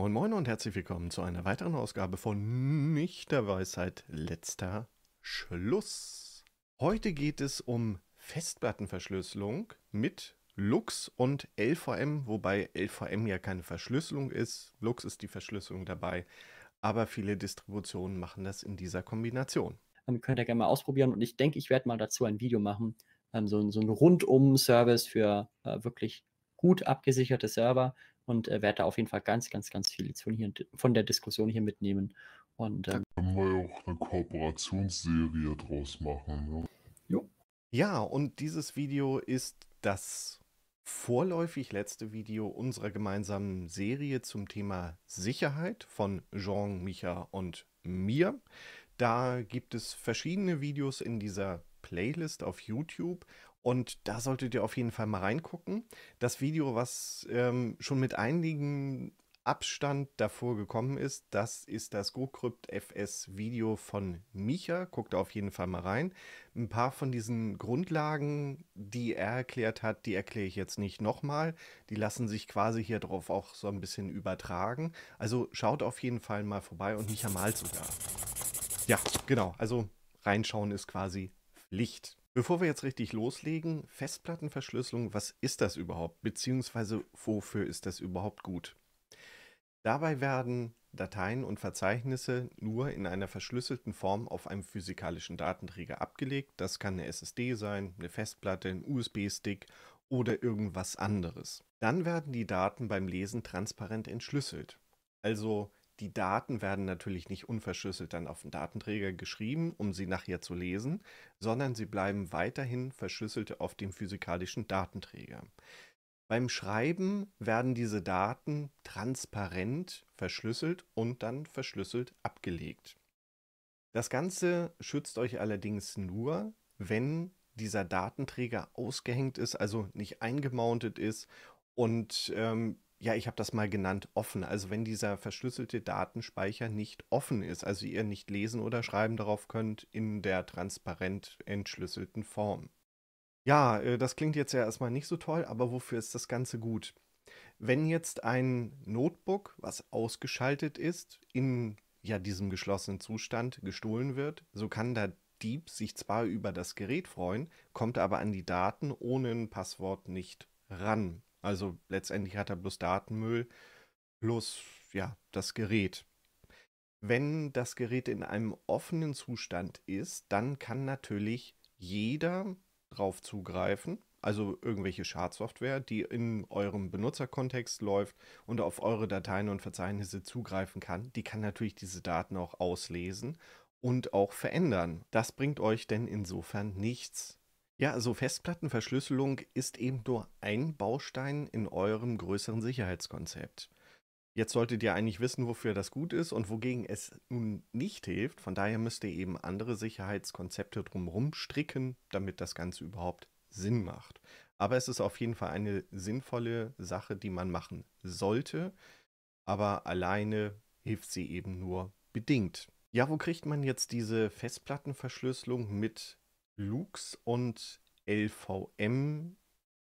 Moin Moin und herzlich willkommen zu einer weiteren Ausgabe von Nicht der Weisheit letzter Schluss. Heute geht es um Festplattenverschlüsselung mit Lux und LVM, wobei LVM ja keine Verschlüsselung ist, Lux ist die Verschlüsselung dabei, aber viele Distributionen machen das in dieser Kombination. Ähm, könnt ihr gerne mal ausprobieren und ich denke, ich werde mal dazu ein Video machen, ähm, so, so ein Rundum-Service für äh, wirklich gut abgesicherte Server, und äh, werde da auf jeden Fall ganz, ganz, ganz viel von, hier, von der Diskussion hier mitnehmen. Und ähm, können wir ja auch eine Kooperationsserie draus machen. Ne? Ja, und dieses Video ist das vorläufig letzte Video unserer gemeinsamen Serie zum Thema Sicherheit von Jean, Micha und mir. Da gibt es verschiedene Videos in dieser Playlist auf YouTube und da solltet ihr auf jeden Fall mal reingucken. Das Video, was ähm, schon mit einigen Abstand davor gekommen ist, das ist das GoCrypt FS Video von Micha. Guckt auf jeden Fall mal rein. Ein paar von diesen Grundlagen, die er erklärt hat, die erkläre ich jetzt nicht nochmal. Die lassen sich quasi hier drauf auch so ein bisschen übertragen. Also schaut auf jeden Fall mal vorbei und Micha malt sogar. Ja, genau. Also reinschauen ist quasi Licht. Bevor wir jetzt richtig loslegen, Festplattenverschlüsselung, was ist das überhaupt? Beziehungsweise wofür ist das überhaupt gut? Dabei werden Dateien und Verzeichnisse nur in einer verschlüsselten Form auf einem physikalischen Datenträger abgelegt. Das kann eine SSD sein, eine Festplatte, ein USB-Stick oder irgendwas anderes. Dann werden die Daten beim Lesen transparent entschlüsselt. Also die Daten werden natürlich nicht unverschlüsselt dann auf den Datenträger geschrieben, um sie nachher zu lesen, sondern sie bleiben weiterhin verschlüsselt auf dem physikalischen Datenträger. Beim Schreiben werden diese Daten transparent verschlüsselt und dann verschlüsselt abgelegt. Das Ganze schützt euch allerdings nur, wenn dieser Datenträger ausgehängt ist, also nicht eingemountet ist und ähm, ja, ich habe das mal genannt, offen. Also wenn dieser verschlüsselte Datenspeicher nicht offen ist, also ihr nicht lesen oder schreiben darauf könnt in der transparent entschlüsselten Form. Ja, äh, das klingt jetzt ja erstmal nicht so toll, aber wofür ist das Ganze gut? Wenn jetzt ein Notebook, was ausgeschaltet ist, in ja diesem geschlossenen Zustand gestohlen wird, so kann der Dieb sich zwar über das Gerät freuen, kommt aber an die Daten ohne ein Passwort nicht ran. Also letztendlich hat er bloß Datenmüll plus ja, das Gerät. Wenn das Gerät in einem offenen Zustand ist, dann kann natürlich jeder drauf zugreifen, also irgendwelche Schadsoftware, die in eurem Benutzerkontext läuft und auf eure Dateien und Verzeichnisse zugreifen kann, die kann natürlich diese Daten auch auslesen und auch verändern. Das bringt euch denn insofern nichts. Ja, also Festplattenverschlüsselung ist eben nur ein Baustein in eurem größeren Sicherheitskonzept. Jetzt solltet ihr eigentlich wissen, wofür das gut ist und wogegen es nun nicht hilft. Von daher müsst ihr eben andere Sicherheitskonzepte drumherum stricken, damit das Ganze überhaupt Sinn macht. Aber es ist auf jeden Fall eine sinnvolle Sache, die man machen sollte. Aber alleine hilft sie eben nur bedingt. Ja, wo kriegt man jetzt diese Festplattenverschlüsselung mit Lux und LVM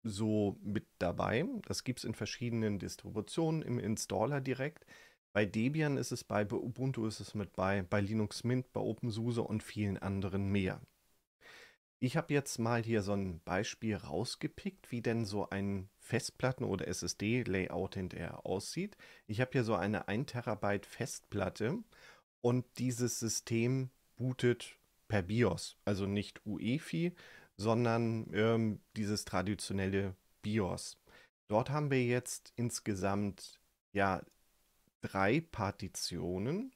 so mit dabei. Das gibt es in verschiedenen Distributionen, im Installer direkt. Bei Debian ist es bei, bei Ubuntu ist es mit bei, bei Linux Mint, bei OpenSUSE und vielen anderen mehr. Ich habe jetzt mal hier so ein Beispiel rausgepickt, wie denn so ein Festplatten- oder SSD-Layout hinterher aussieht. Ich habe hier so eine 1 Terabyte Festplatte und dieses System bootet per BIOS, also nicht UEFI, sondern ähm, dieses traditionelle BIOS. Dort haben wir jetzt insgesamt ja drei Partitionen.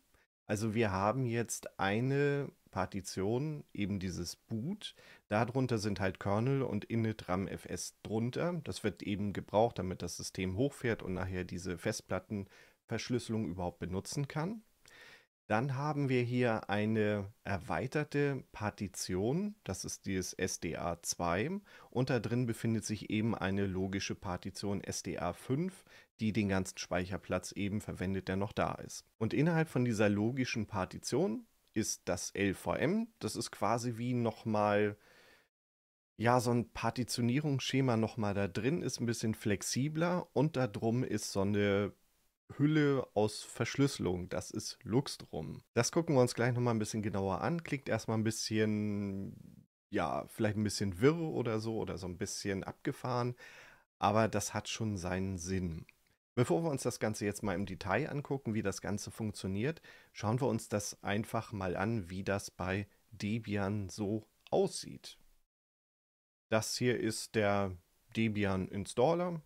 Also wir haben jetzt eine Partition, eben dieses Boot. Darunter sind halt Kernel und initramfs drunter. Das wird eben gebraucht, damit das System hochfährt und nachher diese Festplattenverschlüsselung überhaupt benutzen kann. Dann haben wir hier eine erweiterte Partition, das ist dieses SDA2 und da drin befindet sich eben eine logische Partition SDA5, die den ganzen Speicherplatz eben verwendet, der noch da ist. Und innerhalb von dieser logischen Partition ist das LVM, das ist quasi wie nochmal ja, so ein Partitionierungsschema nochmal da drin ist ein bisschen flexibler und da drum ist so eine Hülle aus Verschlüsselung. Das ist Luxtrum. Das gucken wir uns gleich nochmal ein bisschen genauer an. Klingt erstmal ein bisschen, ja, vielleicht ein bisschen wirr oder so oder so ein bisschen abgefahren. Aber das hat schon seinen Sinn. Bevor wir uns das Ganze jetzt mal im Detail angucken, wie das Ganze funktioniert, schauen wir uns das einfach mal an, wie das bei Debian so aussieht. Das hier ist der Debian Installer.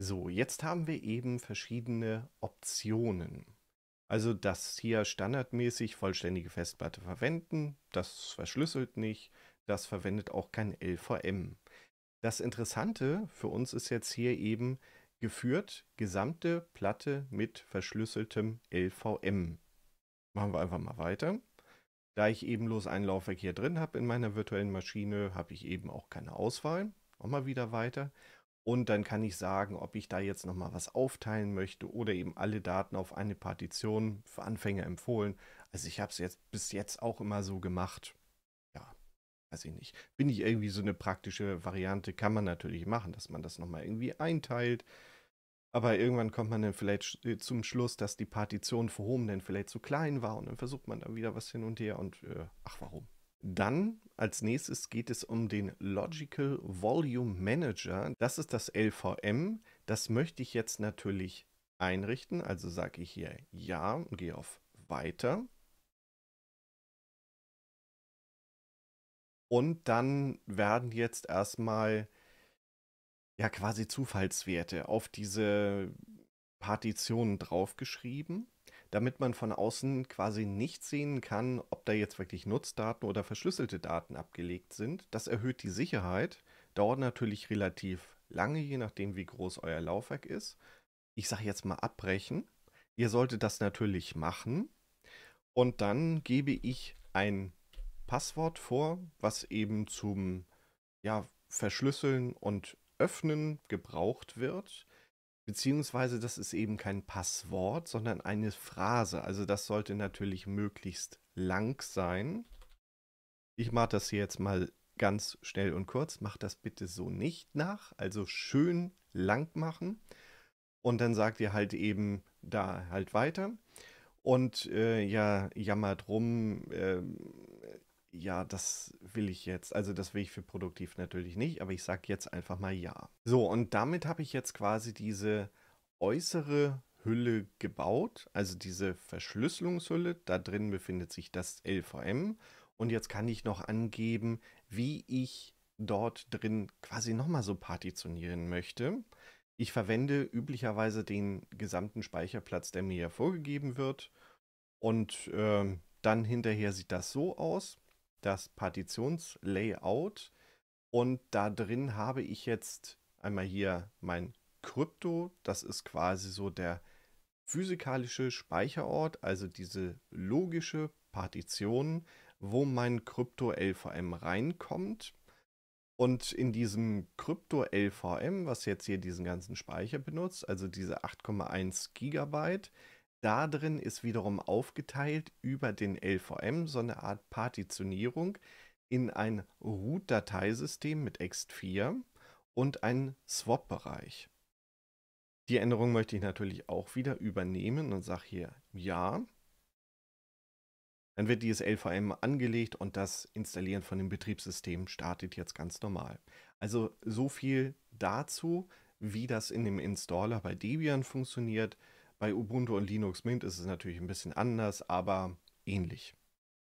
So, jetzt haben wir eben verschiedene Optionen. Also das hier standardmäßig vollständige Festplatte verwenden, das verschlüsselt nicht, das verwendet auch kein LVM. Das Interessante für uns ist jetzt hier eben geführt gesamte Platte mit verschlüsseltem LVM. Machen wir einfach mal weiter. Da ich eben bloß ein Laufwerk hier drin habe in meiner virtuellen Maschine, habe ich eben auch keine Auswahl. Nochmal wieder weiter. Und dann kann ich sagen, ob ich da jetzt nochmal was aufteilen möchte oder eben alle Daten auf eine Partition für Anfänger empfohlen. Also ich habe es jetzt bis jetzt auch immer so gemacht. Ja, weiß ich nicht. Bin ich irgendwie so eine praktische Variante, kann man natürlich machen, dass man das nochmal irgendwie einteilt. Aber irgendwann kommt man dann vielleicht äh, zum Schluss, dass die Partition für Home dann vielleicht zu klein war und dann versucht man dann wieder was hin und her und äh, ach warum. Dann als nächstes geht es um den Logical Volume Manager. Das ist das LVM. Das möchte ich jetzt natürlich einrichten. Also sage ich hier Ja und gehe auf Weiter. Und dann werden jetzt erstmal ja quasi Zufallswerte auf diese Partitionen draufgeschrieben damit man von außen quasi nicht sehen kann, ob da jetzt wirklich Nutzdaten oder verschlüsselte Daten abgelegt sind. Das erhöht die Sicherheit, dauert natürlich relativ lange, je nachdem, wie groß euer Laufwerk ist. Ich sage jetzt mal abbrechen. Ihr solltet das natürlich machen. Und dann gebe ich ein Passwort vor, was eben zum ja, Verschlüsseln und Öffnen gebraucht wird. Beziehungsweise das ist eben kein Passwort, sondern eine Phrase. Also das sollte natürlich möglichst lang sein. Ich mache das hier jetzt mal ganz schnell und kurz. Macht das bitte so nicht nach. Also schön lang machen. Und dann sagt ihr halt eben da halt weiter. Und äh, ja, jammert rum, äh, ja, das will ich jetzt, also das will ich für produktiv natürlich nicht, aber ich sage jetzt einfach mal ja. So, und damit habe ich jetzt quasi diese äußere Hülle gebaut, also diese Verschlüsselungshülle. Da drin befindet sich das LVM. Und jetzt kann ich noch angeben, wie ich dort drin quasi nochmal so partitionieren möchte. Ich verwende üblicherweise den gesamten Speicherplatz, der mir ja vorgegeben wird. Und äh, dann hinterher sieht das so aus das Partitionslayout und da drin habe ich jetzt einmal hier mein Krypto, das ist quasi so der physikalische Speicherort, also diese logische Partition, wo mein Krypto LVM reinkommt. Und in diesem Krypto LVM, was jetzt hier diesen ganzen Speicher benutzt, also diese 8,1 Gigabyte, da drin ist wiederum aufgeteilt über den LVM so eine Art Partitionierung in ein Root-Dateisystem mit ext4 und einen Swap-Bereich. Die Änderung möchte ich natürlich auch wieder übernehmen und sage hier Ja. Dann wird dieses LVM angelegt und das Installieren von dem Betriebssystem startet jetzt ganz normal. Also so viel dazu, wie das in dem Installer bei Debian funktioniert. Bei Ubuntu und Linux Mint ist es natürlich ein bisschen anders, aber ähnlich.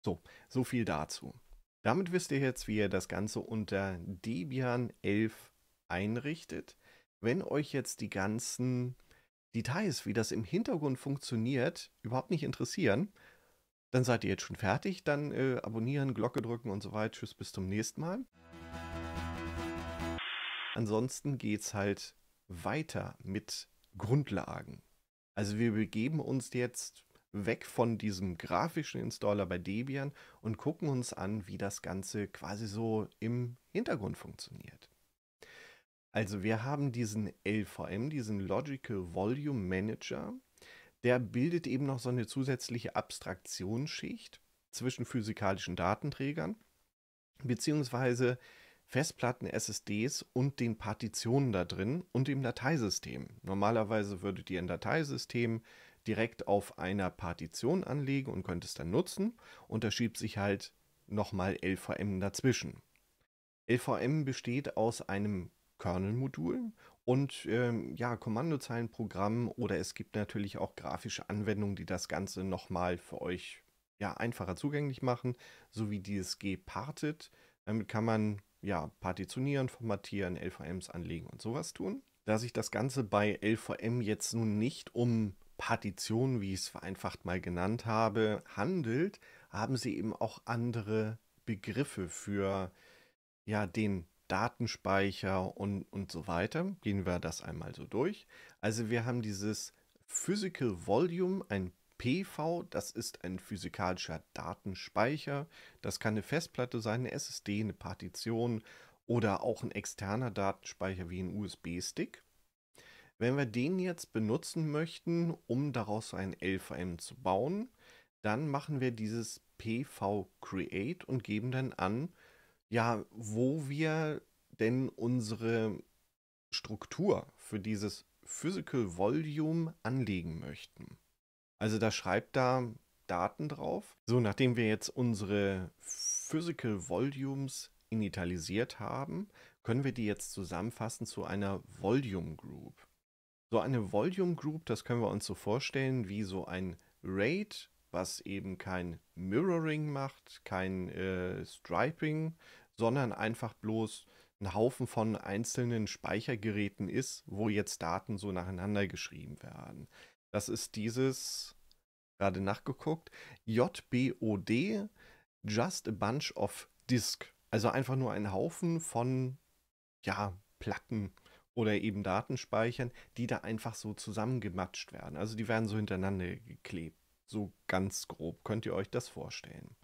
So, so viel dazu. Damit wisst ihr jetzt, wie ihr das Ganze unter Debian 11 einrichtet. Wenn euch jetzt die ganzen Details, wie das im Hintergrund funktioniert, überhaupt nicht interessieren, dann seid ihr jetzt schon fertig. Dann äh, abonnieren, Glocke drücken und so weiter. Tschüss, bis zum nächsten Mal. Ansonsten geht's halt weiter mit Grundlagen. Also wir begeben uns jetzt weg von diesem grafischen Installer bei Debian und gucken uns an, wie das Ganze quasi so im Hintergrund funktioniert. Also wir haben diesen LVM, diesen Logical Volume Manager, der bildet eben noch so eine zusätzliche Abstraktionsschicht zwischen physikalischen Datenträgern, beziehungsweise Festplatten, SSDs und den Partitionen da drin und dem Dateisystem. Normalerweise würdet ihr ein Dateisystem direkt auf einer Partition anlegen und könnt es dann nutzen und da schiebt sich halt nochmal LVM dazwischen. LVM besteht aus einem Kernel-Modul und ähm, ja, Kommandozeilenprogramm oder es gibt natürlich auch grafische Anwendungen, die das Ganze nochmal für euch ja, einfacher zugänglich machen, so wie dieses Geparted. Damit kann man ja, partitionieren, formatieren, LVMs anlegen und sowas tun. Da sich das Ganze bei LVM jetzt nun nicht um Partitionen, wie ich es vereinfacht mal genannt habe, handelt, haben sie eben auch andere Begriffe für ja, den Datenspeicher und, und so weiter. Gehen wir das einmal so durch. Also wir haben dieses Physical Volume, ein PV, das ist ein physikalischer Datenspeicher. Das kann eine Festplatte sein, eine SSD, eine Partition oder auch ein externer Datenspeicher wie ein USB-Stick. Wenn wir den jetzt benutzen möchten, um daraus so ein LVM zu bauen, dann machen wir dieses PV Create und geben dann an, ja, wo wir denn unsere Struktur für dieses Physical Volume anlegen möchten. Also da schreibt da Daten drauf. So, nachdem wir jetzt unsere Physical Volumes initialisiert haben, können wir die jetzt zusammenfassen zu einer Volume Group. So eine Volume Group, das können wir uns so vorstellen wie so ein RAID, was eben kein Mirroring macht, kein äh, Striping, sondern einfach bloß ein Haufen von einzelnen Speichergeräten ist, wo jetzt Daten so nacheinander geschrieben werden. Das ist dieses, gerade nachgeguckt, JBOD, Just a Bunch of Disc. Also einfach nur ein Haufen von, ja, Platten oder eben Datenspeichern, die da einfach so zusammengematscht werden. Also die werden so hintereinander geklebt. So ganz grob könnt ihr euch das vorstellen.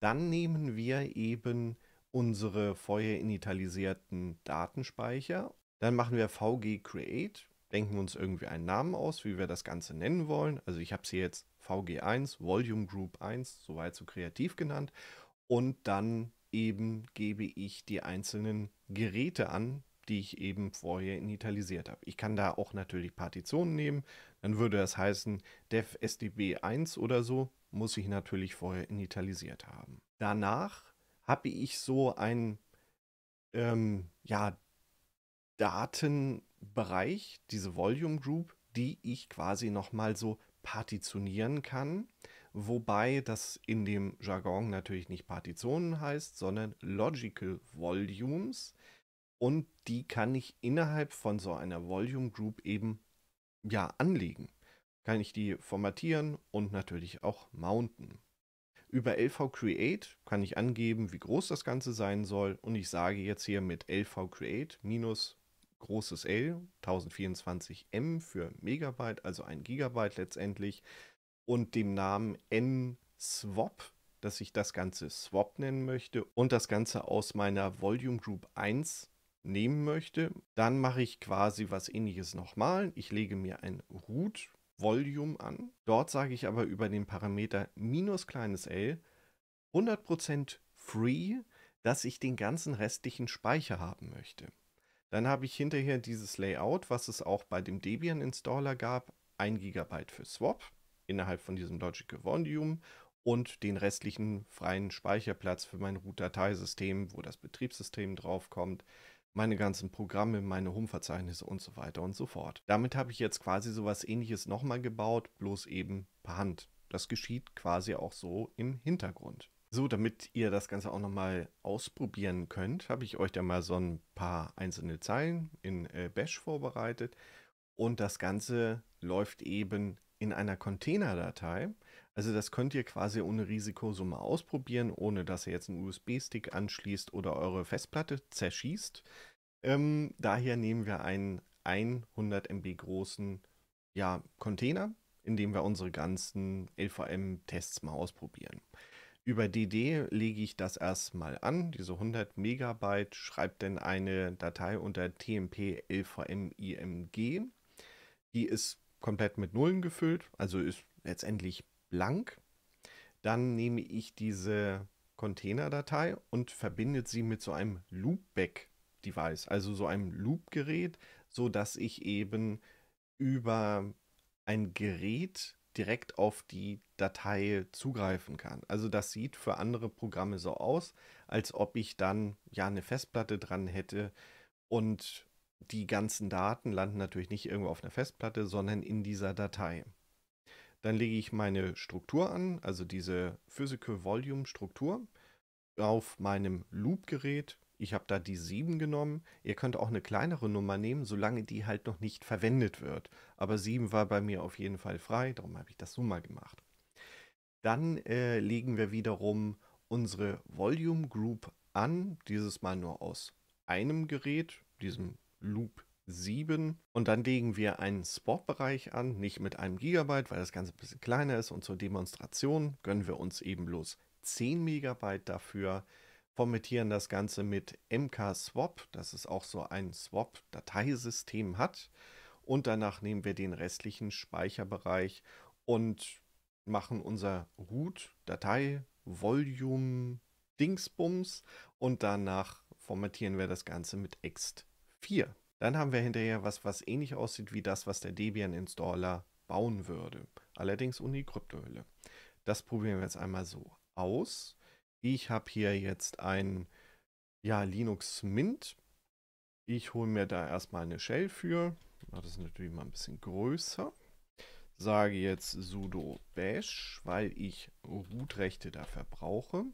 Dann nehmen wir eben unsere vorher initialisierten Datenspeicher. Dann machen wir VG Create denken uns irgendwie einen Namen aus, wie wir das Ganze nennen wollen. Also ich habe es hier jetzt VG1, Volume Group 1, soweit so kreativ genannt. Und dann eben gebe ich die einzelnen Geräte an, die ich eben vorher initialisiert habe. Ich kann da auch natürlich Partitionen nehmen. Dann würde das heißen, dev sdb 1 oder so, muss ich natürlich vorher initialisiert haben. Danach habe ich so ein ähm, ja, Daten, Bereich, diese Volume Group, die ich quasi nochmal so partitionieren kann, wobei das in dem Jargon natürlich nicht Partitionen heißt, sondern Logical Volumes und die kann ich innerhalb von so einer Volume Group eben ja anlegen. Kann ich die formatieren und natürlich auch mounten. Über LV Create kann ich angeben, wie groß das Ganze sein soll und ich sage jetzt hier mit LV Create minus großes L, 1024 M für Megabyte, also ein Gigabyte letztendlich, und dem Namen N-Swap, dass ich das Ganze Swap nennen möchte und das Ganze aus meiner Volume Group 1 nehmen möchte. Dann mache ich quasi was ähnliches nochmal. Ich lege mir ein Root Volume an. Dort sage ich aber über den Parameter minus kleines l 100% free, dass ich den ganzen restlichen Speicher haben möchte. Dann habe ich hinterher dieses Layout, was es auch bei dem Debian-Installer gab, 1 GB für Swap innerhalb von diesem Logical Volume und den restlichen freien Speicherplatz für mein Root-Dateisystem, wo das Betriebssystem draufkommt, meine ganzen Programme, meine Home-Verzeichnisse und so weiter und so fort. Damit habe ich jetzt quasi sowas ähnliches nochmal gebaut, bloß eben per Hand. Das geschieht quasi auch so im Hintergrund. So, damit ihr das Ganze auch nochmal ausprobieren könnt, habe ich euch da mal so ein paar einzelne Zeilen in äh, Bash vorbereitet. Und das Ganze läuft eben in einer Containerdatei. Also das könnt ihr quasi ohne Risiko so mal ausprobieren, ohne dass ihr jetzt einen USB-Stick anschließt oder eure Festplatte zerschießt. Ähm, daher nehmen wir einen 100 MB großen ja, Container, in dem wir unsere ganzen LVM-Tests mal ausprobieren. Über DD lege ich das erstmal an. Diese 100 Megabyte schreibt dann eine Datei unter TMP LVM IMG. Die ist komplett mit Nullen gefüllt, also ist letztendlich blank. Dann nehme ich diese Containerdatei und verbinde sie mit so einem Loopback-Device, also so einem Loop-Gerät, sodass ich eben über ein Gerät direkt auf die Datei zugreifen kann. Also das sieht für andere Programme so aus, als ob ich dann ja eine Festplatte dran hätte und die ganzen Daten landen natürlich nicht irgendwo auf einer Festplatte, sondern in dieser Datei. Dann lege ich meine Struktur an, also diese Physical Volume Struktur auf meinem Loop-Gerät ich habe da die 7 genommen. Ihr könnt auch eine kleinere Nummer nehmen, solange die halt noch nicht verwendet wird. Aber 7 war bei mir auf jeden Fall frei, darum habe ich das so mal gemacht. Dann äh, legen wir wiederum unsere Volume Group an, dieses Mal nur aus einem Gerät, diesem Loop 7. Und dann legen wir einen Spot-Bereich an, nicht mit einem Gigabyte, weil das Ganze ein bisschen kleiner ist. Und zur Demonstration gönnen wir uns eben bloß 10 Megabyte dafür formatieren das Ganze mit mk-swap, dass es auch so ein Swap-Dateisystem hat. Und danach nehmen wir den restlichen Speicherbereich und machen unser Root, Datei, Volume, Dingsbums und danach formatieren wir das Ganze mit ext4. Dann haben wir hinterher was, was ähnlich aussieht wie das, was der Debian-Installer bauen würde. Allerdings ohne die Kryptohülle. Das probieren wir jetzt einmal so aus. Ich habe hier jetzt ein ja, Linux Mint. Ich hole mir da erstmal eine Shell für. Das ist natürlich mal ein bisschen größer. Sage jetzt sudo bash, weil ich Root-Rechte dafür brauche.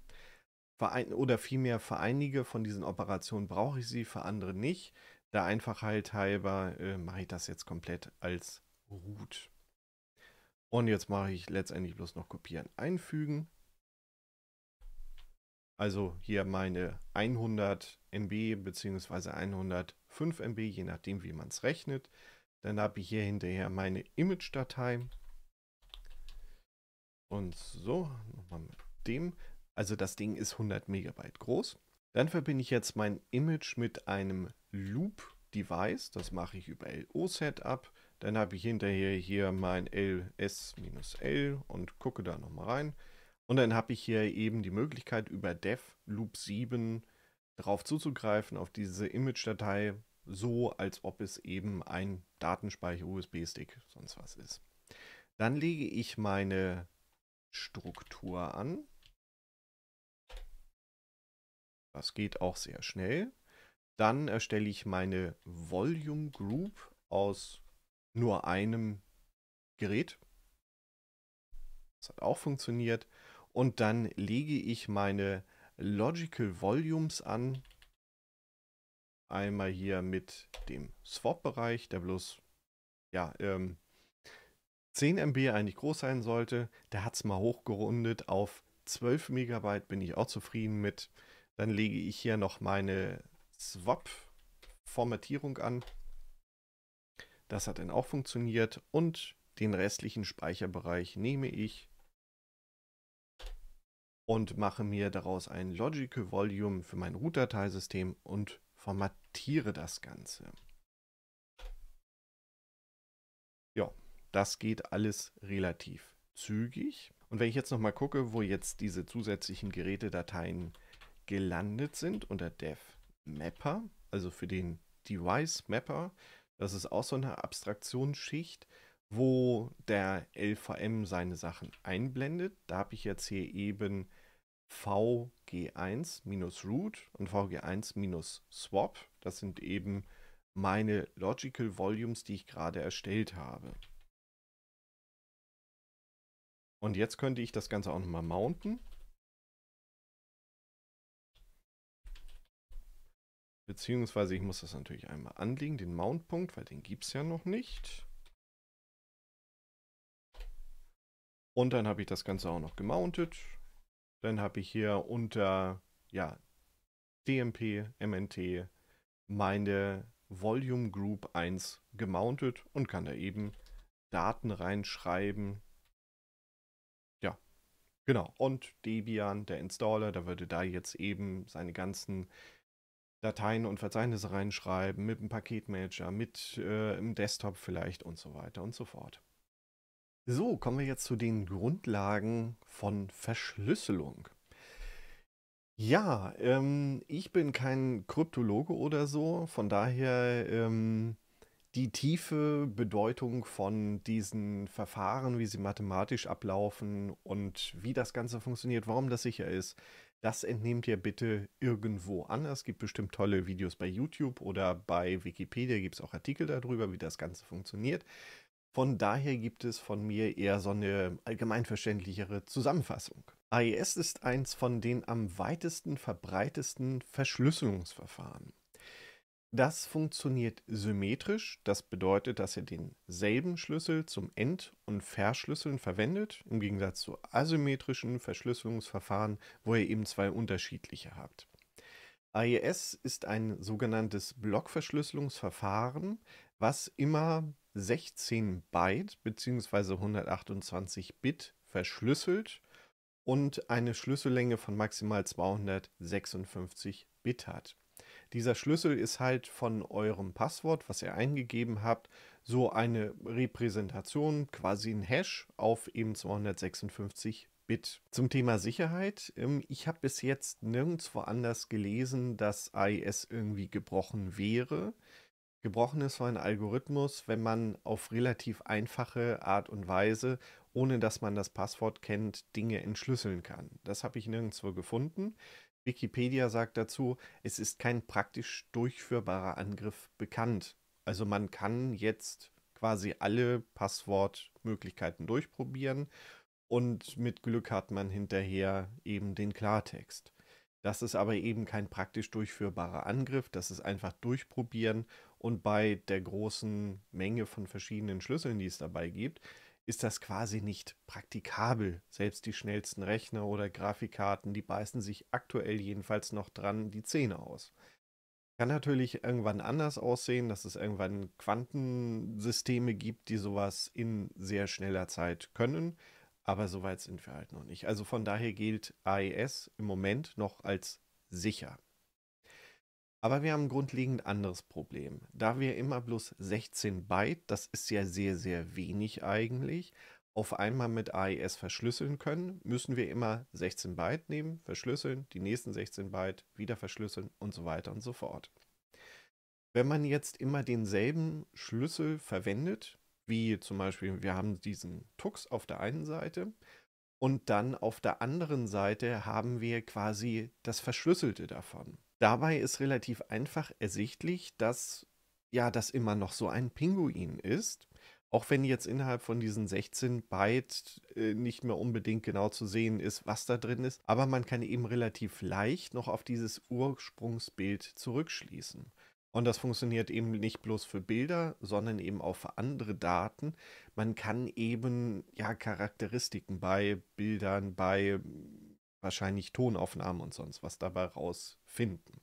Verein oder vielmehr für einige von diesen Operationen brauche ich sie, für andere nicht. Der Einfachheit halber äh, mache ich das jetzt komplett als Root. Und jetzt mache ich letztendlich bloß noch kopieren, einfügen. Also hier meine 100 MB bzw. 105 MB, je nachdem wie man es rechnet. Dann habe ich hier hinterher meine Image-Datei. Und so, nochmal mit dem. Also das Ding ist 100 MB groß. Dann verbinde ich jetzt mein Image mit einem Loop-Device. Das mache ich über LO-Setup. Dann habe ich hinterher hier mein LS-L und gucke da nochmal rein. Und dann habe ich hier eben die Möglichkeit, über dev loop 7 darauf zuzugreifen, auf diese Image-Datei, so als ob es eben ein Datenspeicher, USB-Stick, sonst was ist. Dann lege ich meine Struktur an. Das geht auch sehr schnell. Dann erstelle ich meine Volume Group aus nur einem Gerät. Das hat auch funktioniert und dann lege ich meine Logical Volumes an. Einmal hier mit dem Swap-Bereich, der bloß ja, ähm, 10 MB eigentlich groß sein sollte. Der hat es mal hochgerundet auf 12 MB, bin ich auch zufrieden mit. Dann lege ich hier noch meine Swap-Formatierung an. Das hat dann auch funktioniert und den restlichen Speicherbereich nehme ich und mache mir daraus ein Logical Volume für mein Root-Dateisystem und formatiere das Ganze. Ja, das geht alles relativ zügig. Und wenn ich jetzt nochmal gucke, wo jetzt diese zusätzlichen Gerätedateien gelandet sind unter dev mapper, also für den Device Mapper, das ist auch so eine Abstraktionsschicht, wo der LVM seine Sachen einblendet. Da habe ich jetzt hier eben VG1-Root und VG1-Swap. Das sind eben meine Logical Volumes, die ich gerade erstellt habe. Und jetzt könnte ich das Ganze auch nochmal mounten. Beziehungsweise ich muss das natürlich einmal anlegen, den Mountpunkt, weil den gibt es ja noch nicht. Und dann habe ich das Ganze auch noch gemountet. Dann habe ich hier unter ja, DMP, MNT meine Volume Group 1 gemountet und kann da eben Daten reinschreiben. Ja, genau. Und Debian, der Installer, der würde da jetzt eben seine ganzen Dateien und Verzeichnisse reinschreiben, mit dem Paketmanager, mit äh, im Desktop vielleicht und so weiter und so fort. So, kommen wir jetzt zu den Grundlagen von Verschlüsselung. Ja, ähm, ich bin kein Kryptologe oder so, von daher ähm, die tiefe Bedeutung von diesen Verfahren, wie sie mathematisch ablaufen und wie das Ganze funktioniert, warum das sicher ist, das entnehmt ihr bitte irgendwo anders. Es gibt bestimmt tolle Videos bei YouTube oder bei Wikipedia, gibt es auch Artikel darüber, wie das Ganze funktioniert. Von daher gibt es von mir eher so eine allgemeinverständlichere Zusammenfassung. AES ist eins von den am weitesten verbreitesten Verschlüsselungsverfahren. Das funktioniert symmetrisch, das bedeutet, dass ihr denselben Schlüssel zum End- und Verschlüsseln verwendet, im Gegensatz zu asymmetrischen Verschlüsselungsverfahren, wo ihr eben zwei unterschiedliche habt. AES ist ein sogenanntes Blockverschlüsselungsverfahren, was immer 16 Byte bzw. 128 Bit verschlüsselt und eine Schlüssellänge von maximal 256 Bit hat. Dieser Schlüssel ist halt von eurem Passwort, was ihr eingegeben habt, so eine Repräsentation, quasi ein Hash auf eben 256 Bit. Zum Thema Sicherheit. Ähm, ich habe bis jetzt nirgendwo anders gelesen, dass IS irgendwie gebrochen wäre. Gebrochen ist so ein Algorithmus, wenn man auf relativ einfache Art und Weise, ohne dass man das Passwort kennt, Dinge entschlüsseln kann. Das habe ich nirgendwo gefunden. Wikipedia sagt dazu, es ist kein praktisch durchführbarer Angriff bekannt. Also man kann jetzt quasi alle Passwortmöglichkeiten durchprobieren und mit Glück hat man hinterher eben den Klartext. Das ist aber eben kein praktisch durchführbarer Angriff, das ist einfach durchprobieren und bei der großen Menge von verschiedenen Schlüsseln, die es dabei gibt, ist das quasi nicht praktikabel. Selbst die schnellsten Rechner oder Grafikkarten, die beißen sich aktuell jedenfalls noch dran die Zähne aus. Kann natürlich irgendwann anders aussehen, dass es irgendwann Quantensysteme gibt, die sowas in sehr schneller Zeit können. Aber so weit sind wir halt noch nicht. Also von daher gilt AES im Moment noch als sicher. Aber wir haben ein grundlegend anderes Problem. Da wir immer bloß 16 Byte, das ist ja sehr, sehr wenig eigentlich, auf einmal mit AES verschlüsseln können, müssen wir immer 16 Byte nehmen, verschlüsseln, die nächsten 16 Byte wieder verschlüsseln und so weiter und so fort. Wenn man jetzt immer denselben Schlüssel verwendet, wie zum Beispiel wir haben diesen Tux auf der einen Seite und dann auf der anderen Seite haben wir quasi das Verschlüsselte davon. Dabei ist relativ einfach ersichtlich, dass ja das immer noch so ein Pinguin ist. Auch wenn jetzt innerhalb von diesen 16 Byte äh, nicht mehr unbedingt genau zu sehen ist, was da drin ist, aber man kann eben relativ leicht noch auf dieses Ursprungsbild zurückschließen. Und das funktioniert eben nicht bloß für Bilder, sondern eben auch für andere Daten. Man kann eben ja Charakteristiken bei Bildern, bei hm, wahrscheinlich Tonaufnahmen und sonst was dabei raus finden.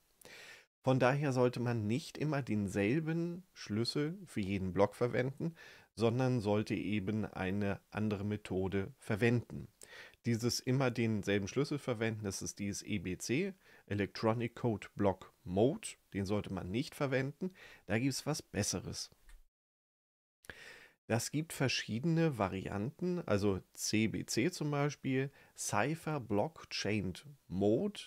Von daher sollte man nicht immer denselben Schlüssel für jeden Block verwenden, sondern sollte eben eine andere Methode verwenden. Dieses immer denselben Schlüssel verwenden, das ist dieses EBC, Electronic Code Block Mode, den sollte man nicht verwenden, da gibt es was Besseres. Das gibt verschiedene Varianten, also CBC zum Beispiel, Cypher Block Chained Mode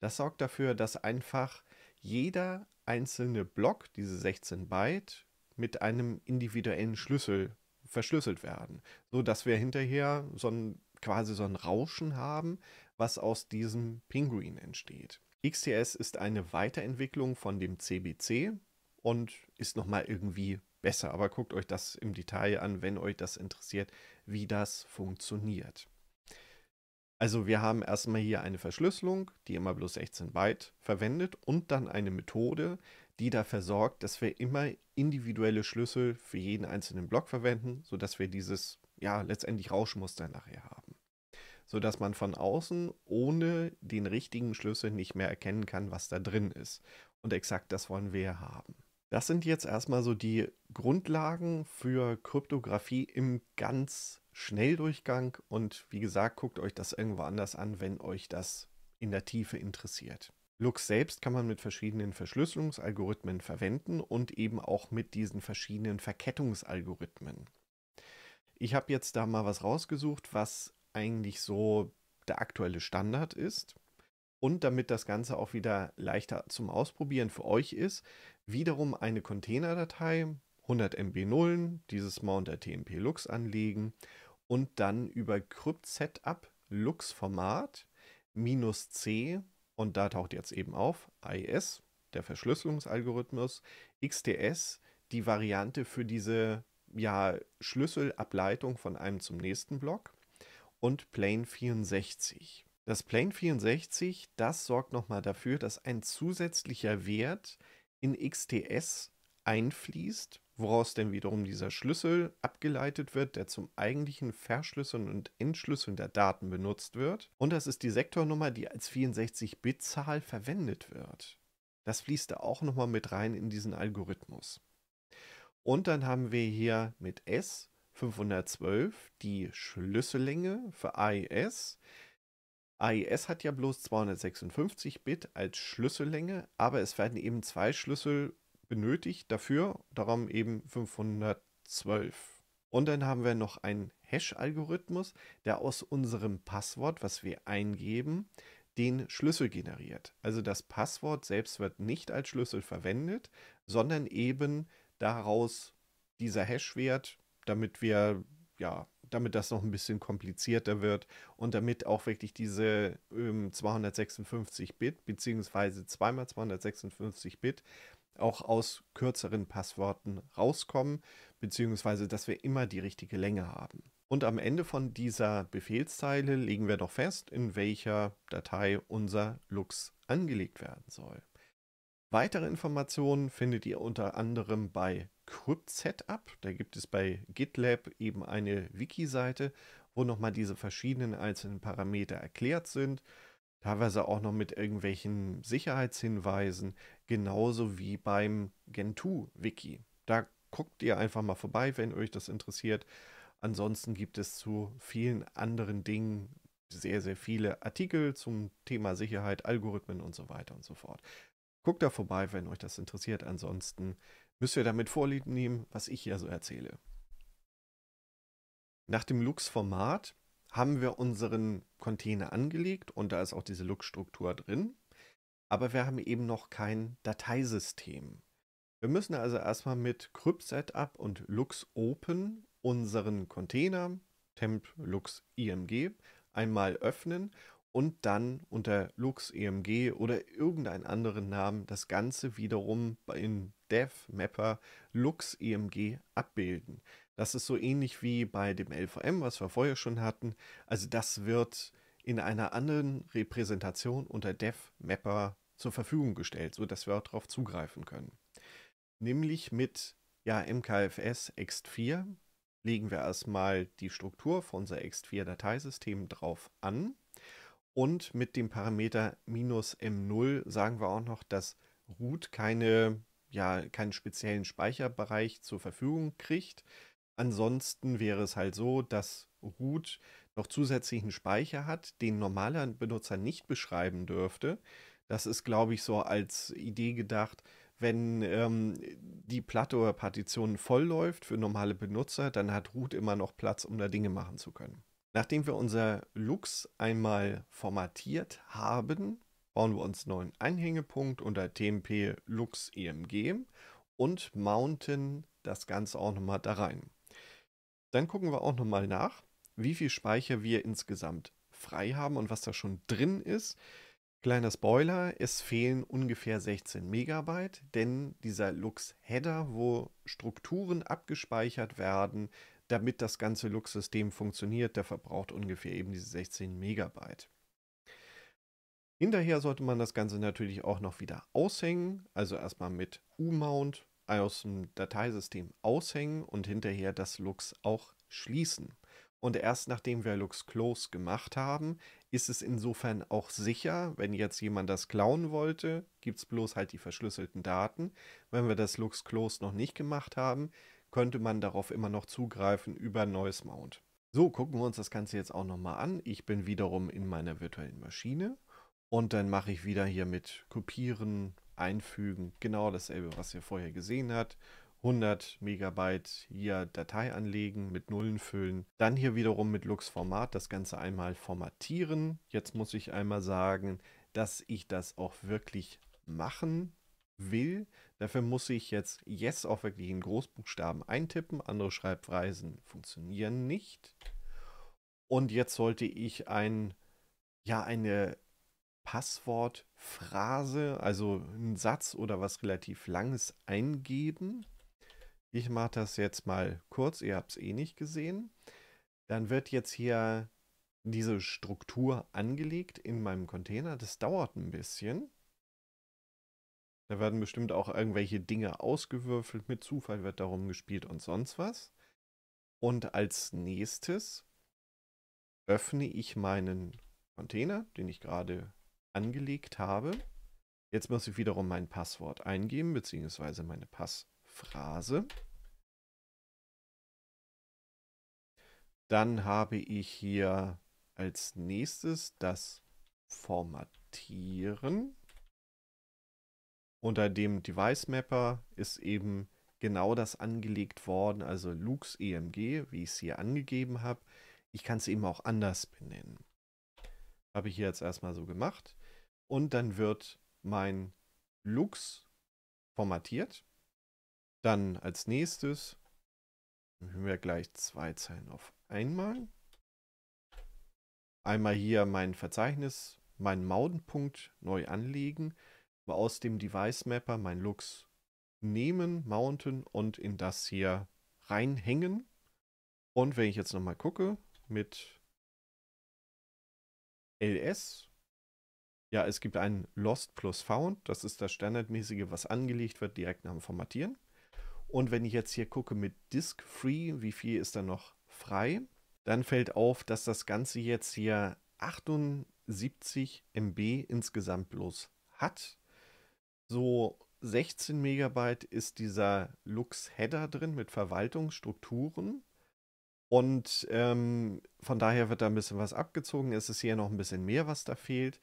das sorgt dafür, dass einfach jeder einzelne Block, diese 16 Byte, mit einem individuellen Schlüssel verschlüsselt werden, so dass wir hinterher so ein, quasi so ein Rauschen haben, was aus diesem Pinguin entsteht. XTS ist eine Weiterentwicklung von dem CBC und ist nochmal irgendwie besser, aber guckt euch das im Detail an, wenn euch das interessiert, wie das funktioniert. Also wir haben erstmal hier eine Verschlüsselung, die immer bloß 16 Byte verwendet und dann eine Methode, die dafür sorgt, dass wir immer individuelle Schlüssel für jeden einzelnen Block verwenden, sodass wir dieses, ja, letztendlich Rauschmuster nachher haben. Sodass man von außen ohne den richtigen Schlüssel nicht mehr erkennen kann, was da drin ist. Und exakt das wollen wir haben. Das sind jetzt erstmal so die Grundlagen für Kryptographie im ganz Schnelldurchgang und wie gesagt, guckt euch das irgendwo anders an, wenn euch das in der Tiefe interessiert. Lux selbst kann man mit verschiedenen Verschlüsselungsalgorithmen verwenden und eben auch mit diesen verschiedenen Verkettungsalgorithmen. Ich habe jetzt da mal was rausgesucht, was eigentlich so der aktuelle Standard ist. Und damit das Ganze auch wieder leichter zum Ausprobieren für euch ist, wiederum eine Containerdatei, 100 MB Nullen, dieses Mounter TMP Lux anlegen und dann über Crypt Setup Lux Format minus C und da taucht jetzt eben auf IS, der Verschlüsselungsalgorithmus, XDS, die Variante für diese ja, Schlüsselableitung von einem zum nächsten Block und Plane 64. Das Plane 64, das sorgt nochmal dafür, dass ein zusätzlicher Wert in XDS einfließt, woraus denn wiederum dieser Schlüssel abgeleitet wird, der zum eigentlichen Verschlüsseln und Entschlüsseln der Daten benutzt wird. Und das ist die Sektornummer, die als 64-Bit-Zahl verwendet wird. Das fließt da auch nochmal mit rein in diesen Algorithmus. Und dann haben wir hier mit S 512 die Schlüssellänge für AES. AES hat ja bloß 256 Bit als Schlüssellänge, aber es werden eben zwei Schlüssel benötigt dafür, darum eben 512. Und dann haben wir noch einen Hash-Algorithmus, der aus unserem Passwort, was wir eingeben, den Schlüssel generiert. Also das Passwort selbst wird nicht als Schlüssel verwendet, sondern eben daraus dieser Hash-Wert, damit wir, ja, damit das noch ein bisschen komplizierter wird und damit auch wirklich diese ähm, 256 Bit bzw. 2x256 Bit auch aus kürzeren Passworten rauskommen, beziehungsweise dass wir immer die richtige Länge haben. Und am Ende von dieser Befehlszeile legen wir noch fest, in welcher Datei unser Lux angelegt werden soll. Weitere Informationen findet ihr unter anderem bei Crypt Setup. Da gibt es bei GitLab eben eine Wiki-Seite, wo nochmal diese verschiedenen einzelnen Parameter erklärt sind teilweise auch noch mit irgendwelchen Sicherheitshinweisen, genauso wie beim Gentoo-Wiki. Da guckt ihr einfach mal vorbei, wenn euch das interessiert. Ansonsten gibt es zu vielen anderen Dingen sehr, sehr viele Artikel zum Thema Sicherheit, Algorithmen und so weiter und so fort. Guckt da vorbei, wenn euch das interessiert. Ansonsten müsst ihr damit vorlieb nehmen, was ich hier so erzähle. Nach dem Lux-Format haben wir unseren Container angelegt und da ist auch diese Look-Struktur drin. Aber wir haben eben noch kein Dateisystem. Wir müssen also erstmal mit Crypt Setup und Lux Open unseren Container temp lux img einmal öffnen und dann unter lux img oder irgendeinen anderen Namen das Ganze wiederum in dev mapper lux img abbilden. Das ist so ähnlich wie bei dem LVM, was wir vorher schon hatten. Also das wird in einer anderen Repräsentation unter DevMapper zur Verfügung gestellt, sodass wir auch darauf zugreifen können. Nämlich mit ja, MKFS Ext4 legen wir erstmal die Struktur von unser Ext4-Dateisystem drauf an. Und mit dem Parameter m0 sagen wir auch noch, dass root keine, ja, keinen speziellen Speicherbereich zur Verfügung kriegt, Ansonsten wäre es halt so, dass Root noch zusätzlichen Speicher hat, den normaler Benutzer nicht beschreiben dürfte. Das ist, glaube ich, so als Idee gedacht, wenn ähm, die Platte oder Partition voll läuft für normale Benutzer, dann hat Root immer noch Platz, um da Dinge machen zu können. Nachdem wir unser Lux einmal formatiert haben, bauen wir uns einen neuen Einhängepunkt unter TMP Lux EMG und mounten das Ganze auch nochmal da rein. Dann gucken wir auch nochmal nach, wie viel Speicher wir insgesamt frei haben und was da schon drin ist. Kleiner Spoiler, es fehlen ungefähr 16 Megabyte, denn dieser Lux-Header, wo Strukturen abgespeichert werden, damit das ganze Lux-System funktioniert, der verbraucht ungefähr eben diese 16 Megabyte. Hinterher sollte man das Ganze natürlich auch noch wieder aushängen, also erstmal mit U-Mount aus dem Dateisystem aushängen und hinterher das Lux auch schließen. Und erst nachdem wir Lux Close gemacht haben, ist es insofern auch sicher, wenn jetzt jemand das klauen wollte, gibt es bloß halt die verschlüsselten Daten. Wenn wir das Lux Close noch nicht gemacht haben, könnte man darauf immer noch zugreifen über Noise Mount. So, gucken wir uns das Ganze jetzt auch nochmal an. Ich bin wiederum in meiner virtuellen Maschine und dann mache ich wieder hier mit Kopieren einfügen. Genau dasselbe, was ihr vorher gesehen habt. 100 Megabyte hier Datei anlegen, mit Nullen füllen. Dann hier wiederum mit Lux-Format das Ganze einmal formatieren. Jetzt muss ich einmal sagen, dass ich das auch wirklich machen will. Dafür muss ich jetzt Yes auch wirklich in Großbuchstaben eintippen. Andere Schreibweisen funktionieren nicht. Und jetzt sollte ich ein, ja, eine Passwort Phrase, also einen Satz oder was relativ Langes eingeben. Ich mache das jetzt mal kurz, ihr habt es eh nicht gesehen. Dann wird jetzt hier diese Struktur angelegt in meinem Container. Das dauert ein bisschen. Da werden bestimmt auch irgendwelche Dinge ausgewürfelt, mit Zufall wird darum gespielt und sonst was. Und als nächstes öffne ich meinen Container, den ich gerade angelegt habe. Jetzt muss ich wiederum mein Passwort eingeben, beziehungsweise meine Passphrase. Dann habe ich hier als nächstes das Formatieren. Unter dem Device Mapper ist eben genau das angelegt worden, also Lux EMG, wie ich es hier angegeben habe. Ich kann es eben auch anders benennen. Habe ich hier jetzt erstmal so gemacht und dann wird mein Lux formatiert. Dann als nächstes nehmen wir gleich zwei Zeilen auf einmal. Einmal hier mein Verzeichnis, meinen Mountenpunkt neu anlegen, aus dem Device Mapper mein Lux nehmen, mounten und in das hier reinhängen. Und wenn ich jetzt nochmal gucke mit ls ja, es gibt ein Lost plus Found. Das ist das standardmäßige, was angelegt wird direkt nach dem Formatieren. Und wenn ich jetzt hier gucke mit Disk Free, wie viel ist da noch frei, dann fällt auf, dass das Ganze jetzt hier 78 MB insgesamt bloß hat. So 16 Megabyte ist dieser Lux-Header drin mit Verwaltungsstrukturen. Und ähm, von daher wird da ein bisschen was abgezogen. Es ist hier noch ein bisschen mehr, was da fehlt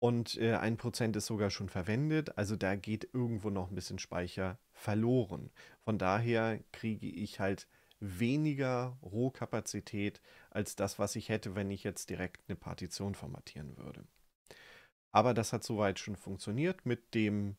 und äh, ein Prozent ist sogar schon verwendet, also da geht irgendwo noch ein bisschen Speicher verloren. Von daher kriege ich halt weniger Rohkapazität als das, was ich hätte, wenn ich jetzt direkt eine Partition formatieren würde. Aber das hat soweit schon funktioniert mit dem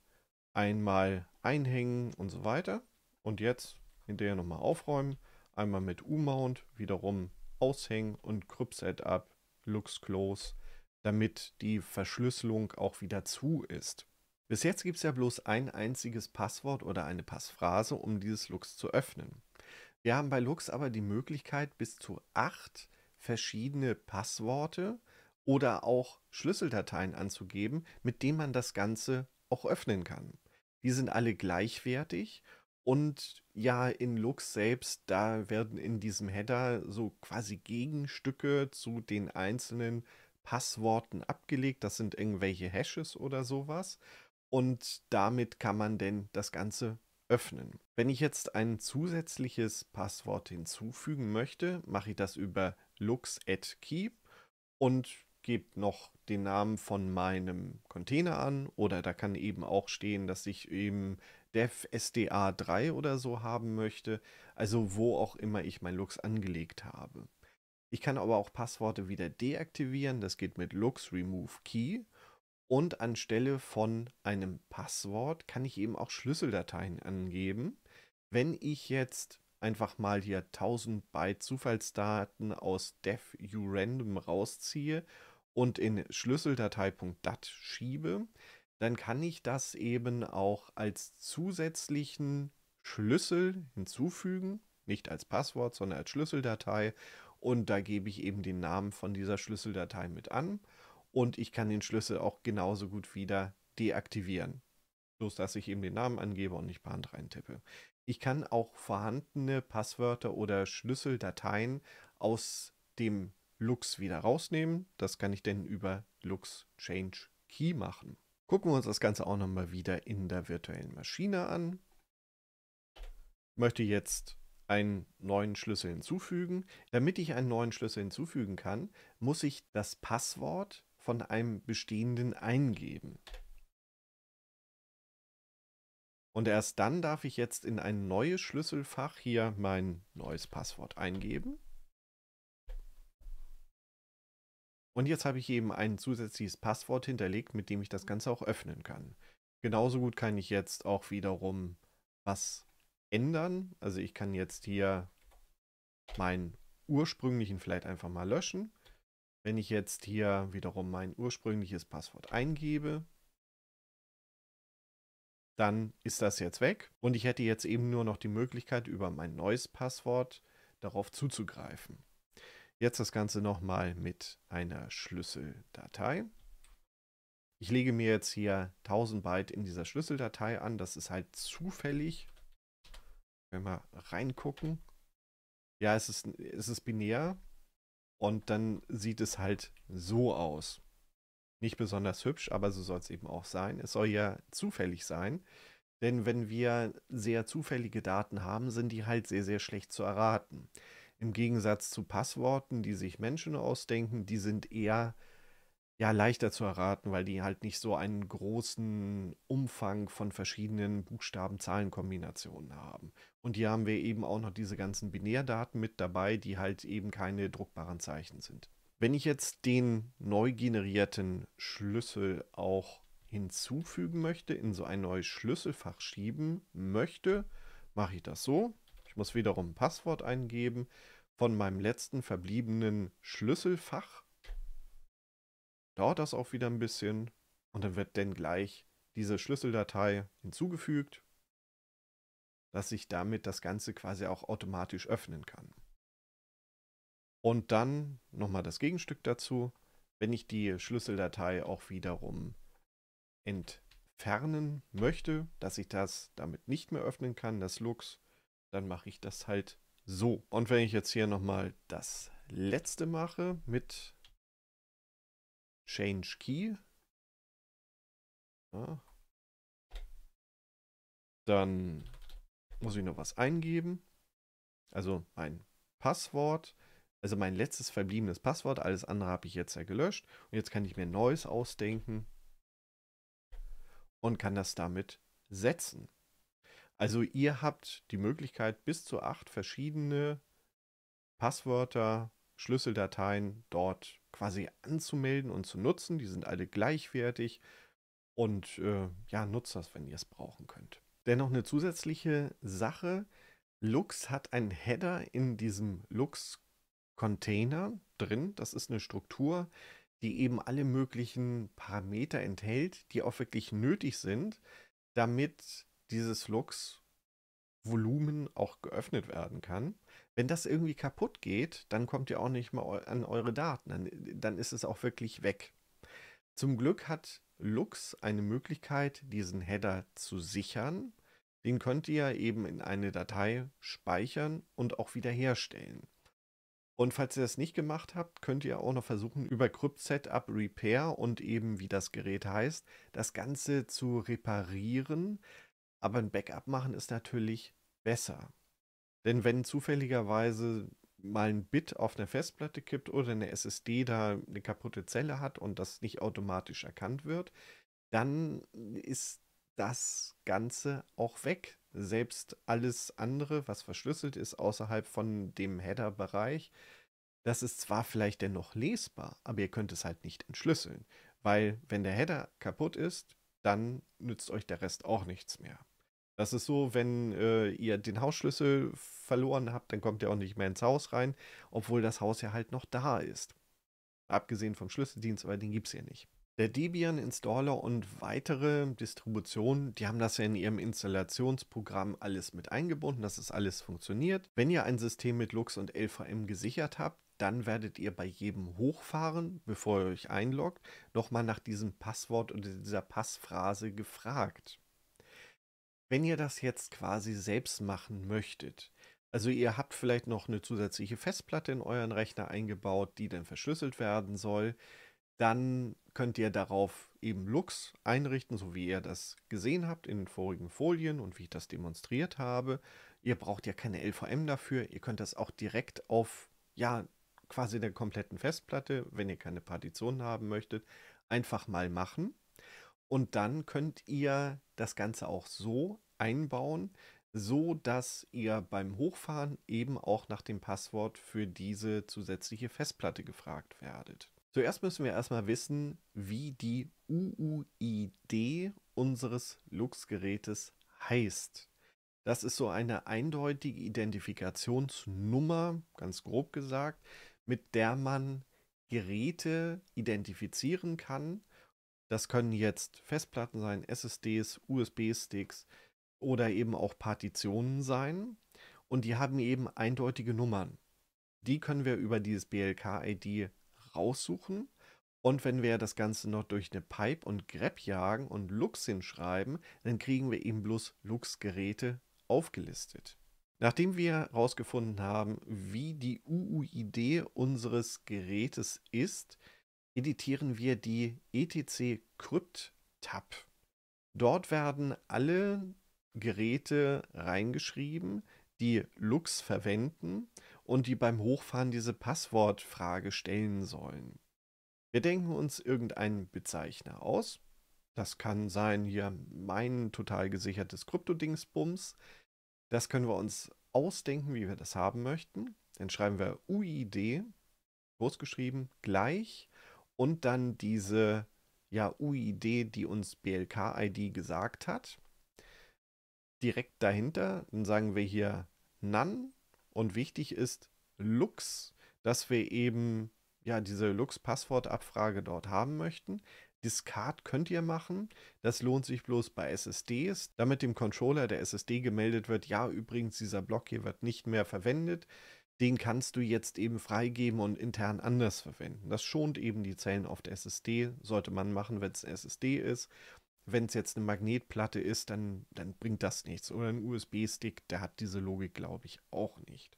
einmal einhängen und so weiter. Und jetzt hinterher nochmal aufräumen, einmal mit U-Mount wiederum aushängen und Crypt Setup, Looks Close damit die Verschlüsselung auch wieder zu ist. Bis jetzt gibt es ja bloß ein einziges Passwort oder eine Passphrase, um dieses Lux zu öffnen. Wir haben bei Lux aber die Möglichkeit, bis zu acht verschiedene Passworte oder auch Schlüsseldateien anzugeben, mit denen man das Ganze auch öffnen kann. Die sind alle gleichwertig und ja, in Lux selbst, da werden in diesem Header so quasi Gegenstücke zu den einzelnen Passworten abgelegt. Das sind irgendwelche Hashes oder sowas. Und damit kann man denn das Ganze öffnen. Wenn ich jetzt ein zusätzliches Passwort hinzufügen möchte, mache ich das über lux@keep und gebe noch den Namen von meinem Container an oder da kann eben auch stehen, dass ich eben dev sda 3 oder so haben möchte, also wo auch immer ich mein Lux angelegt habe. Ich kann aber auch Passworte wieder deaktivieren. Das geht mit Lux Remove Key. Und anstelle von einem Passwort kann ich eben auch Schlüsseldateien angeben. Wenn ich jetzt einfach mal hier 1000 Byte Zufallsdaten aus def rausziehe und in Schlüsseldatei.dat schiebe, dann kann ich das eben auch als zusätzlichen Schlüssel hinzufügen, nicht als Passwort, sondern als Schlüsseldatei und da gebe ich eben den Namen von dieser Schlüsseldatei mit an. Und ich kann den Schlüssel auch genauso gut wieder deaktivieren. Bloß, dass ich eben den Namen angebe und nicht per Hand reintippe. Ich kann auch vorhandene Passwörter oder Schlüsseldateien aus dem Lux wieder rausnehmen. Das kann ich denn über Lux Change Key machen. Gucken wir uns das Ganze auch nochmal wieder in der virtuellen Maschine an. Ich möchte jetzt einen neuen Schlüssel hinzufügen. Damit ich einen neuen Schlüssel hinzufügen kann, muss ich das Passwort von einem bestehenden eingeben. Und erst dann darf ich jetzt in ein neues Schlüsselfach hier mein neues Passwort eingeben. Und jetzt habe ich eben ein zusätzliches Passwort hinterlegt, mit dem ich das Ganze auch öffnen kann. Genauso gut kann ich jetzt auch wiederum was ändern. Also ich kann jetzt hier meinen ursprünglichen vielleicht einfach mal löschen. Wenn ich jetzt hier wiederum mein ursprüngliches Passwort eingebe, dann ist das jetzt weg und ich hätte jetzt eben nur noch die Möglichkeit, über mein neues Passwort darauf zuzugreifen. Jetzt das Ganze nochmal mit einer Schlüsseldatei. Ich lege mir jetzt hier 1000 Byte in dieser Schlüsseldatei an. Das ist halt zufällig wir mal reingucken. Ja, es ist, es ist binär und dann sieht es halt so aus. Nicht besonders hübsch, aber so soll es eben auch sein. Es soll ja zufällig sein, denn wenn wir sehr zufällige Daten haben, sind die halt sehr, sehr schlecht zu erraten. Im Gegensatz zu Passworten, die sich Menschen ausdenken, die sind eher äh, ja, leichter zu erraten, weil die halt nicht so einen großen Umfang von verschiedenen Buchstaben-Zahlen-Kombinationen haben. Und hier haben wir eben auch noch diese ganzen Binärdaten mit dabei, die halt eben keine druckbaren Zeichen sind. Wenn ich jetzt den neu generierten Schlüssel auch hinzufügen möchte, in so ein neues Schlüsselfach schieben möchte, mache ich das so. Ich muss wiederum ein Passwort eingeben von meinem letzten verbliebenen Schlüsselfach dauert das auch wieder ein bisschen und dann wird dann gleich diese Schlüsseldatei hinzugefügt, dass ich damit das Ganze quasi auch automatisch öffnen kann. Und dann nochmal das Gegenstück dazu, wenn ich die Schlüsseldatei auch wiederum entfernen möchte, dass ich das damit nicht mehr öffnen kann, das Lux, dann mache ich das halt so. Und wenn ich jetzt hier nochmal das letzte mache mit Change Key. Ja. Dann muss ich noch was eingeben. Also mein Passwort, also mein letztes verbliebenes Passwort. Alles andere habe ich jetzt ja gelöscht. Und jetzt kann ich mir ein neues ausdenken und kann das damit setzen. Also ihr habt die Möglichkeit, bis zu acht verschiedene Passwörter, Schlüsseldateien dort quasi anzumelden und zu nutzen. Die sind alle gleichwertig und äh, ja, nutzt das, wenn ihr es brauchen könnt. Dennoch eine zusätzliche Sache. Lux hat einen Header in diesem Lux-Container drin. Das ist eine Struktur, die eben alle möglichen Parameter enthält, die auch wirklich nötig sind, damit dieses Lux-Volumen auch geöffnet werden kann. Wenn das irgendwie kaputt geht, dann kommt ihr auch nicht mal an eure Daten. Dann, dann ist es auch wirklich weg. Zum Glück hat Lux eine Möglichkeit, diesen Header zu sichern. Den könnt ihr eben in eine Datei speichern und auch wiederherstellen. Und falls ihr das nicht gemacht habt, könnt ihr auch noch versuchen, über Crypt Setup Repair und eben wie das Gerät heißt, das Ganze zu reparieren. Aber ein Backup machen ist natürlich besser. Denn wenn zufälligerweise mal ein Bit auf einer Festplatte kippt oder eine SSD da eine kaputte Zelle hat und das nicht automatisch erkannt wird, dann ist das Ganze auch weg. Selbst alles andere, was verschlüsselt ist außerhalb von dem Header-Bereich, das ist zwar vielleicht dennoch lesbar, aber ihr könnt es halt nicht entschlüsseln, weil wenn der Header kaputt ist, dann nützt euch der Rest auch nichts mehr. Das ist so, wenn äh, ihr den Hausschlüssel verloren habt, dann kommt ihr auch nicht mehr ins Haus rein, obwohl das Haus ja halt noch da ist. Abgesehen vom Schlüsseldienst, aber den gibt es ja nicht. Der Debian Installer und weitere Distributionen, die haben das ja in ihrem Installationsprogramm alles mit eingebunden, dass es alles funktioniert. Wenn ihr ein System mit Lux und LVM gesichert habt, dann werdet ihr bei jedem Hochfahren, bevor ihr euch einloggt, nochmal nach diesem Passwort oder dieser Passphrase gefragt. Wenn ihr das jetzt quasi selbst machen möchtet, also ihr habt vielleicht noch eine zusätzliche Festplatte in euren Rechner eingebaut, die dann verschlüsselt werden soll, dann könnt ihr darauf eben Lux einrichten, so wie ihr das gesehen habt in den vorigen Folien und wie ich das demonstriert habe. Ihr braucht ja keine LVM dafür, ihr könnt das auch direkt auf, ja, quasi der kompletten Festplatte, wenn ihr keine Partitionen haben möchtet, einfach mal machen. Und dann könnt ihr das Ganze auch so einbauen, so dass ihr beim Hochfahren eben auch nach dem Passwort für diese zusätzliche Festplatte gefragt werdet. Zuerst müssen wir erstmal wissen, wie die UUID unseres Lux-Gerätes heißt. Das ist so eine eindeutige Identifikationsnummer, ganz grob gesagt, mit der man Geräte identifizieren kann, das können jetzt Festplatten sein, SSDs, USB-Sticks oder eben auch Partitionen sein. Und die haben eben eindeutige Nummern. Die können wir über dieses BLK-ID raussuchen. Und wenn wir das Ganze noch durch eine Pipe und grep jagen und Lux hinschreiben, dann kriegen wir eben bloß Lux-Geräte aufgelistet. Nachdem wir herausgefunden haben, wie die UUID unseres Gerätes ist, editieren wir die etc crypt tab. Dort werden alle Geräte reingeschrieben, die Lux verwenden und die beim Hochfahren diese Passwortfrage stellen sollen. Wir denken uns irgendeinen Bezeichner aus. Das kann sein hier mein total gesichertes Kryptodingsbums. Das können wir uns ausdenken, wie wir das haben möchten. Dann schreiben wir UID, großgeschrieben, gleich und dann diese ja, UID, die uns BLK-ID gesagt hat. Direkt dahinter, dann sagen wir hier none und wichtig ist Lux, dass wir eben ja diese Lux-Passwortabfrage dort haben möchten. Discard könnt ihr machen. Das lohnt sich bloß bei SSDs, damit dem Controller der SSD gemeldet wird, ja, übrigens, dieser Block hier wird nicht mehr verwendet den kannst du jetzt eben freigeben und intern anders verwenden. Das schont eben die Zellen auf der SSD, sollte man machen, wenn es eine SSD ist. Wenn es jetzt eine Magnetplatte ist, dann, dann bringt das nichts. Oder ein USB-Stick, der hat diese Logik, glaube ich, auch nicht.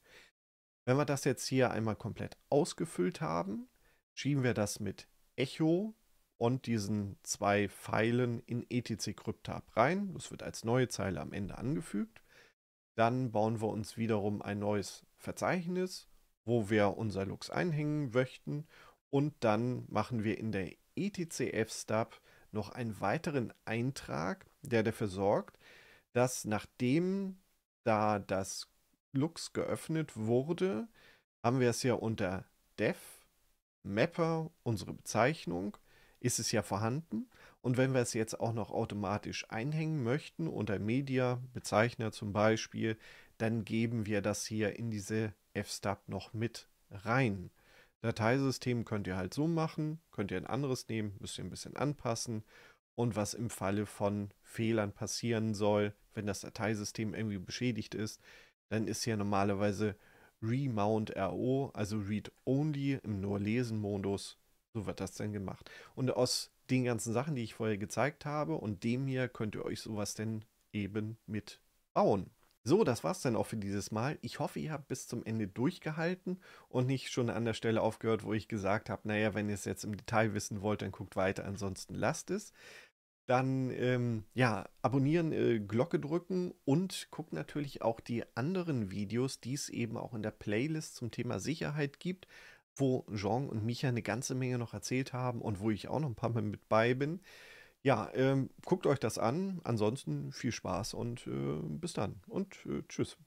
Wenn wir das jetzt hier einmal komplett ausgefüllt haben, schieben wir das mit Echo und diesen zwei Pfeilen in etc kryptab rein. Das wird als neue Zeile am Ende angefügt. Dann bauen wir uns wiederum ein neues Verzeichnis, wo wir unser Lux einhängen möchten. Und dann machen wir in der ETCF-Stub noch einen weiteren Eintrag, der dafür sorgt, dass nachdem da das Lux geöffnet wurde, haben wir es ja unter Dev, Mapper, unsere Bezeichnung ist es ja vorhanden. Und wenn wir es jetzt auch noch automatisch einhängen möchten unter Media, Bezeichner zum Beispiel, dann geben wir das hier in diese f FSTAB noch mit rein. Dateisystem könnt ihr halt so machen, könnt ihr ein anderes nehmen, müsst ihr ein bisschen anpassen. Und was im Falle von Fehlern passieren soll, wenn das Dateisystem irgendwie beschädigt ist, dann ist hier normalerweise Remount RO, also Read Only im Nur-Lesen-Modus so wird das denn gemacht. Und aus den ganzen Sachen, die ich vorher gezeigt habe und dem hier könnt ihr euch sowas denn eben mitbauen. So, das war's dann auch für dieses Mal. Ich hoffe, ihr habt bis zum Ende durchgehalten und nicht schon an der Stelle aufgehört, wo ich gesagt habe, naja, wenn ihr es jetzt im Detail wissen wollt, dann guckt weiter, ansonsten lasst es. Dann, ähm, ja, abonnieren, äh, Glocke drücken und guckt natürlich auch die anderen Videos, die es eben auch in der Playlist zum Thema Sicherheit gibt wo Jean und Micha eine ganze Menge noch erzählt haben und wo ich auch noch ein paar Mal mit bei bin. Ja, ähm, guckt euch das an. Ansonsten viel Spaß und äh, bis dann und äh, tschüss.